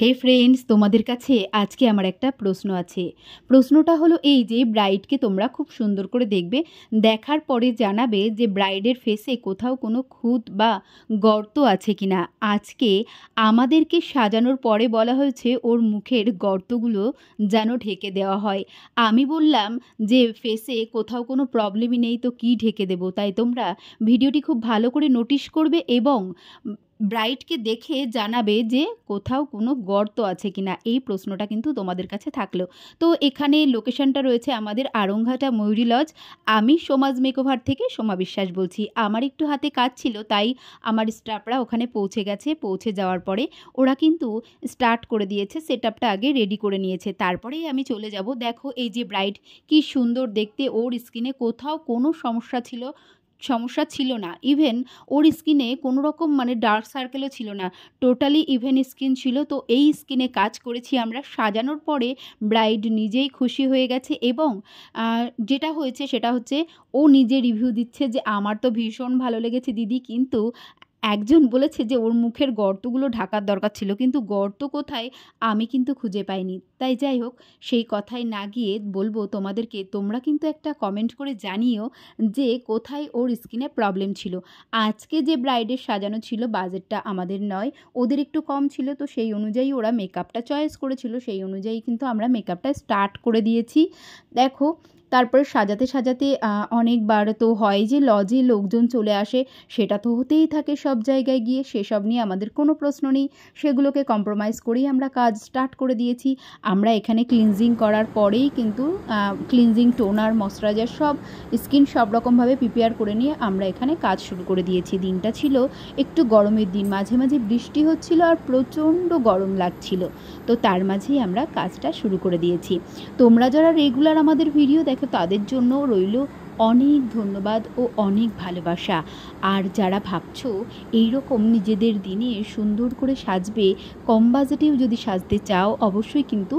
হে friends তোমাদের কাছে আজকে আমার একটা প্রশ্ন আছে প্রশ্নটা হলো এই যে ব্রাইডকে তোমরা খুব সুন্দর করে দেখবে দেখার পরে জানাবে যে ব্রাইডের ফেসে কোথাও কোনো খুঁত বা গর্ত আছে কিনা আজকে আমাদেরকে সাজানোর পরে বলা হয়েছে ওর মুখের গর্তগুলো যেন ঢেকে দেওয়া হয় আমি বললাম যে ফেসে কোথাও কোনো প্রবলেমই নেই তো কি ঢেকে দেবো তাই তোমরা ভিডিওটি খুব ভালো করে নোটিশ করবে এবং ব্রাইডকে দেখে জানাবে যে কোথাও কোনো গর্ত আছে কিনা এই প্রশ্নটা কিন্তু তোমাদের কাছে থাকলো তো এখানে লোকেশনটা রয়েছে আমাদের আরংঘাটা ময়ূরী লজ আমি সমাজ মেকওভার থেকে সোমা বিশ্বাস বলছি আমার একটু হাতে কাজ ছিল তাই আমার স্টাফরা ওখানে পৌঁছে গেছে পৌঁছে যাওয়ার পরে ওরা কিন্তু স্টার্ট করে দিয়েছে সেট আগে রেডি করে নিয়েছে তারপরেই আমি চলে যাব দেখো এই যে ব্রাইড কি সুন্দর দেখতে ওর স্কিনে কোথাও কোনো সমস্যা ছিল সমস্যা ছিল না ইভেন ওর স্কিনে কোনো রকম মানে ডার্ক সার্কেলও ছিল না টোটালি ইভেন স্কিন ছিল তো এই স্কিনে কাজ করেছি আমরা সাজানোর পরে ব্রাইড নিজেই খুশি হয়ে গেছে এবং যেটা হয়েছে সেটা হচ্ছে ও নিজে রিভিউ দিচ্ছে যে আমার তো ভীষণ ভালো লেগেছে দিদি কিন্তু একজন বলেছে যে ওর মুখের গর্তগুলো ঢাকার দরকার ছিল কিন্তু গর্ত কোথায় আমি কিন্তু খুঁজে পাইনি তাই যাই হোক সেই কথায় না গিয়ে বলবো তোমাদেরকে তোমরা কিন্তু একটা কমেন্ট করে জানিও যে কোথায় ওর স্কিনে প্রবলেম ছিল আজকে যে ব্রাইডের সাজানো ছিল বাজেটটা আমাদের নয় ওদের একটু কম ছিল তো সেই অনুযায়ী ওরা মেকআপটা চয়েস করেছিল সেই অনুযায়ী কিন্তু আমরা মেকআপটা স্টার্ট করে দিয়েছি দেখো তারপরে সাজাতে সাজাতে অনেকবার তো হয় যে লজে লোকজন চলে আসে সেটা তো হতেই থাকে সব জায়গায় গিয়ে সেসব নিয়ে আমাদের কোনো প্রশ্ন নেই সেগুলোকে কম্প্রোমাইজ করেই আমরা কাজ স্টার্ট করে দিয়েছি আমরা এখানে ক্লিনজিং করার পরেই কিন্তু ক্লিনজিং টোনার ময়শ্চারাইজার সব স্কিন সব রকমভাবে প্রিপেয়ার করে নিয়ে আমরা এখানে কাজ শুরু করে দিয়েছি দিনটা ছিল একটু গরমের দিন মাঝে মাঝে বৃষ্টি হচ্ছিল আর প্রচণ্ড গরম লাগছিল তো তার মাঝেই আমরা কাজটা শুরু করে দিয়েছি তোমরা যারা রেগুলার আমাদের ভিডিও দেখে তাদের জন্যও রইল অনেক ধন্যবাদ ও অনেক ভালোবাসা আর যারা ভাবছ এইরকম নিজেদের দিনে সুন্দর করে সাজবে কম বাজেটেও যদি সাজতে চাও অবশ্যই কিন্তু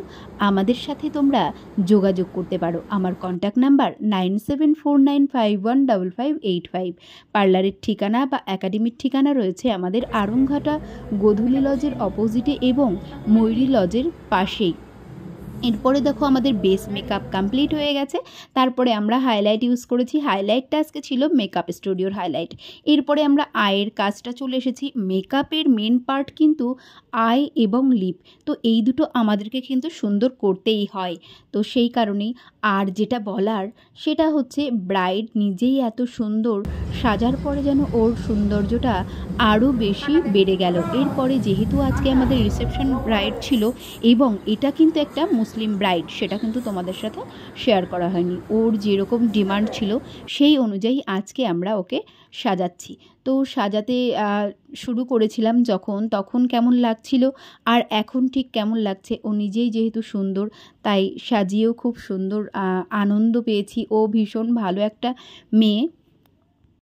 আমাদের সাথে তোমরা যোগাযোগ করতে পারো আমার contact number nine seven four nine five one double five eight five পার্লারের ঠিকানা বা একাডেমির ঠিকানা রয়েছে আমাদের আরংঘাটা গধুলি লজের অপোজিটে এবং ময়ূরী লজের পাশেই এরপরে দেখো আমাদের বেস মেকআপ কমপ্লিট হয়ে গেছে তারপরে আমরা হাইলাইট ইউজ করেছি হাইলাইটটা আজকে ছিল মেকআপ স্টুডিওর হাইলাইট এরপরে আমরা আয়ের কাজটা চলে এসেছি মেকআপের মেন পার্ট কিন্তু আই এবং লিপ তো এই দুটো আমাদেরকে কিন্তু সুন্দর করতেই হয় তো সেই কারণেই আর যেটা বলার সেটা হচ্ছে ব্রাইড নিজেই এত সুন্দর সাজার পরে যেন ওর সৌন্দর্যটা আরও বেশি বেড়ে গেল এরপরে যেহেতু আজকে আমাদের রিসেপশন ব্রাইড ছিল এবং এটা কিন্তু একটা মুসলিম ব্রাইড সেটা কিন্তু তোমাদের সাথে শেয়ার করা হয়নি ওর যেরকম ডিমান্ড ছিল সেই অনুযায়ী আজকে আমরা ওকে সাজাচ্ছি তো সাজাতে শুরু করেছিলাম যখন তখন কেমন লাগছিল আর এখন ঠিক কেমন লাগছে ও নিজেই যেহেতু সুন্দর তাই সাজিয়েও খুব সুন্দর আনন্দ পেয়েছি ও ভীষণ ভালো একটা মেয়ে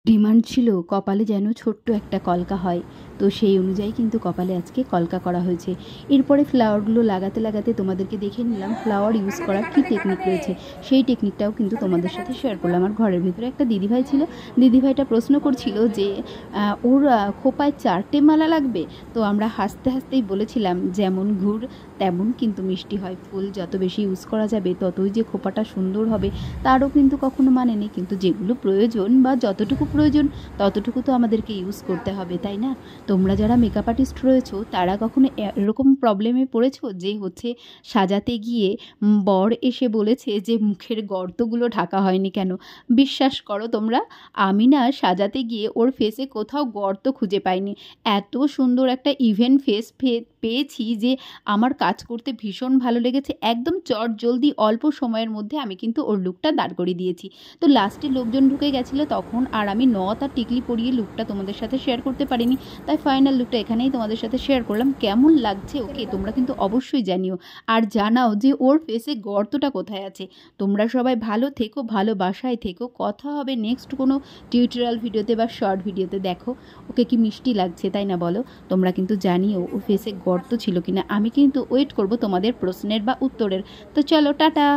ডিমান্ড ছিল কপালে যেন ছোট্ট একটা কলকা হয় তো সেই অনুযায়ী কিন্তু কপালে আজকে কলকা করা হয়েছে এরপরে ফ্লাওয়ারগুলো লাগাতে লাগাতে তোমাদেরকে দেখে নিলাম ফ্লাওয়ার ইউজ করার কী টেকনিক রয়েছে সেই টেকনিকটাও কিন্তু তোমাদের সাথে শেয়ার করলাম আমার ঘরের ভিতরে একটা দিদিভাই ছিল দিদিভাইটা প্রশ্ন করছিল যে ওর খোপায় চারটে মালা লাগবে তো আমরা হাসতে হাসতেই বলেছিলাম যেমন ঘুর তেমন কিন্তু মিষ্টি হয় ফুল যত বেশি ইউজ করা যাবে ততই যে খোপাটা সুন্দর হবে তারও কিন্তু কখনো মানে নেই কিন্তু যেগুলো প্রয়োজন বা যতটুকু প্রয়োজন ততটুকু তো আমাদেরকে ইউজ করতে হবে তাই না তোমরা যারা মেকআপ আর্টিস্ট রয়েছো তারা কখনো এরকম প্রবলেমে পড়েছো যে হচ্ছে সাজাতে গিয়ে বর এসে বলেছে যে মুখের গর্তগুলো ঢাকা হয়নি কেন বিশ্বাস করো তোমরা আমি না সাজাতে গিয়ে ওর ফেসে কোথাও গর্ত খুঁজে পাইনি এত সুন্দর একটা ইভেন্ট ফেস পেয়েছি যে আমার কাজ করতে ভীষণ ভালো লেগেছে একদম চট জলদি অল্প সময়ের মধ্যে আমি কিন্তু ওর লুকটা দাঁড় করিয়ে দিয়েছি তো লাস্টে লোকজন ঢুকে গেছিলো তখন আর আমি নথ টিকলি পরিয়ে লুকটা তোমাদের সাথে শেয়ার করতে পারিনি তাই ফাইনাল লুকটা এখানেই তোমাদের সাথে শেয়ার করলাম কেমন লাগছে ওকে তোমরা কিন্তু অবশ্যই জানিও আর জানাও যে ওর ফেসে গর্তটা কোথায় আছে তোমরা সবাই ভালো থেকো ভালো বাসায় থেকো কথা হবে নেক্সট কোনো টিউটোরিয়াল ভিডিওতে বা শর্ট ভিডিওতে দেখো ওকে কি মিষ্টি লাগছে তাই না বলো তোমরা কিন্তু জানিও ও ফেসে গর্ত ছিল কিনা আমি কিন্তু ওয়েট করব তোমাদের প্রশ্নের বা উত্তরের তো চলো টাটা